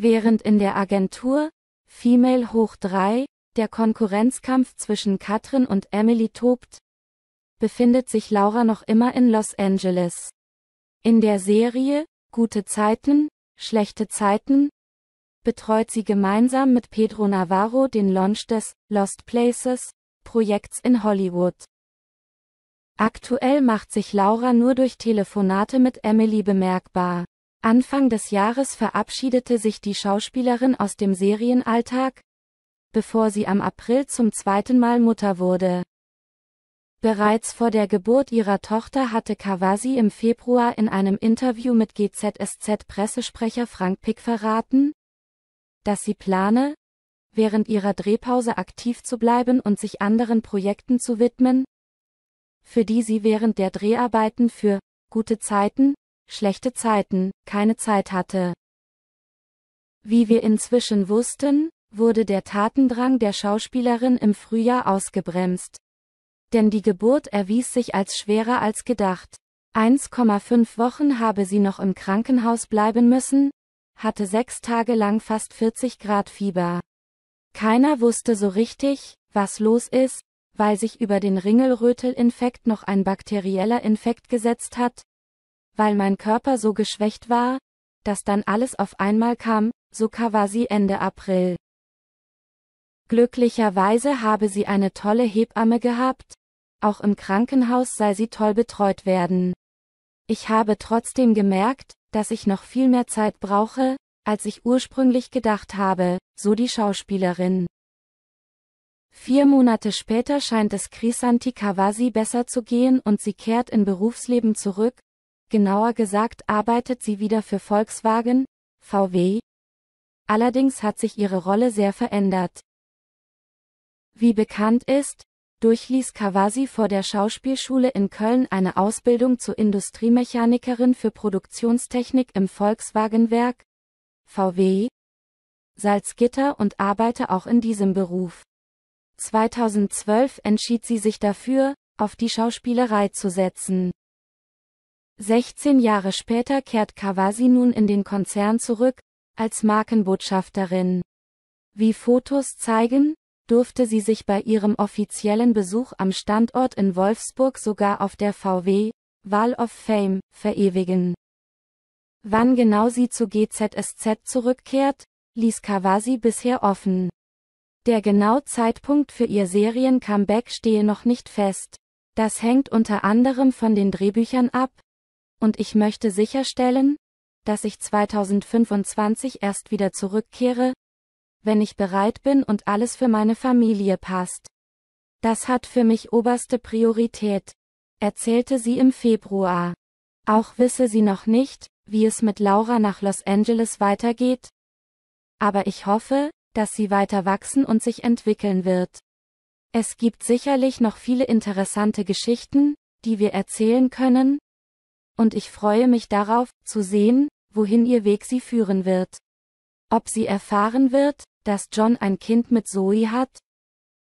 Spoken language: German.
Während in der Agentur Female Hoch 3 der Konkurrenzkampf zwischen Katrin und Emily tobt, befindet sich Laura noch immer in Los Angeles. In der Serie Gute Zeiten, schlechte Zeiten betreut sie gemeinsam mit Pedro Navarro den Launch des Lost Places Projekts in Hollywood. Aktuell macht sich Laura nur durch Telefonate mit Emily bemerkbar. Anfang des Jahres verabschiedete sich die Schauspielerin aus dem Serienalltag, bevor sie am April zum zweiten Mal Mutter wurde. Bereits vor der Geburt ihrer Tochter hatte Kawasi im Februar in einem Interview mit GZSZ-Pressesprecher Frank Pick verraten, dass sie plane, während ihrer Drehpause aktiv zu bleiben und sich anderen Projekten zu widmen, für die sie während der Dreharbeiten für gute Zeiten schlechte Zeiten, keine Zeit hatte. Wie wir inzwischen wussten, wurde der Tatendrang der Schauspielerin im Frühjahr ausgebremst. Denn die Geburt erwies sich als schwerer als gedacht. 1,5 Wochen habe sie noch im Krankenhaus bleiben müssen, hatte sechs Tage lang fast 40 Grad Fieber. Keiner wusste so richtig, was los ist, weil sich über den Ringelrötelinfekt noch ein bakterieller Infekt gesetzt hat, weil mein Körper so geschwächt war, dass dann alles auf einmal kam, so Kawasi Ende April. Glücklicherweise habe sie eine tolle Hebamme gehabt, auch im Krankenhaus sei sie toll betreut werden. Ich habe trotzdem gemerkt, dass ich noch viel mehr Zeit brauche, als ich ursprünglich gedacht habe, so die Schauspielerin. Vier Monate später scheint es Krisanti Kawasi besser zu gehen und sie kehrt in Berufsleben zurück, Genauer gesagt arbeitet sie wieder für Volkswagen, VW. Allerdings hat sich ihre Rolle sehr verändert. Wie bekannt ist, durchließ Kawasi vor der Schauspielschule in Köln eine Ausbildung zur Industriemechanikerin für Produktionstechnik im Volkswagenwerk, VW, Salzgitter und arbeite auch in diesem Beruf. 2012 entschied sie sich dafür, auf die Schauspielerei zu setzen. 16 Jahre später kehrt Kawasi nun in den Konzern zurück, als Markenbotschafterin. Wie Fotos zeigen, durfte sie sich bei ihrem offiziellen Besuch am Standort in Wolfsburg sogar auf der VW Wall of Fame verewigen. Wann genau sie zu GZSZ zurückkehrt, ließ Kawasi bisher offen. Der genaue Zeitpunkt für ihr Serien-Comeback stehe noch nicht fest. Das hängt unter anderem von den Drehbüchern ab, und ich möchte sicherstellen, dass ich 2025 erst wieder zurückkehre, wenn ich bereit bin und alles für meine Familie passt. Das hat für mich oberste Priorität, erzählte sie im Februar. Auch wisse sie noch nicht, wie es mit Laura nach Los Angeles weitergeht. Aber ich hoffe, dass sie weiter wachsen und sich entwickeln wird. Es gibt sicherlich noch viele interessante Geschichten, die wir erzählen können, und ich freue mich darauf, zu sehen, wohin ihr Weg sie führen wird. Ob sie erfahren wird, dass John ein Kind mit Zoe hat,